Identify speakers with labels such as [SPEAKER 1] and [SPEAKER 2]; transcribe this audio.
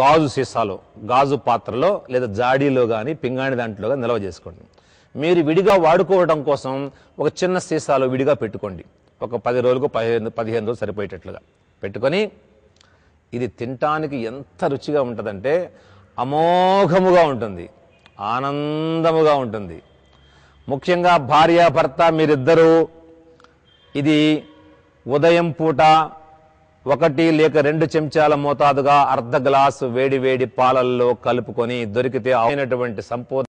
[SPEAKER 1] గాజు సీసాలో గాజు పాత్రలో లేదా జాడీలో కానీ పింగాణి దాంట్లో కానీ నిల్వ చేసుకోండి మీరు విడిగా వాడుకోవడం కోసం ఒక చిన్న సీసాలో విడిగా పెట్టుకోండి ఒక పది రోజులకు పదిహేను పదిహేను రోజులు సరిపోయేటట్లుగా పెట్టుకొని ఇది తినటానికి ఎంత రుచిగా ఉంటుందంటే అమోఘముగా ఉంటుంది ఆనందముగా ఉంటుంది ముఖ్యంగా భార్య భర్త మీరిద్దరూ ఇది ఉదయం పూట ఒకటి లేక రెండు చెంచాల మోతాదుగా అర్ధ గ్లాసు వేడి వేడి పాలల్లో కలుపుకొని దొరికితే అయినటువంటి సంపూర్ణ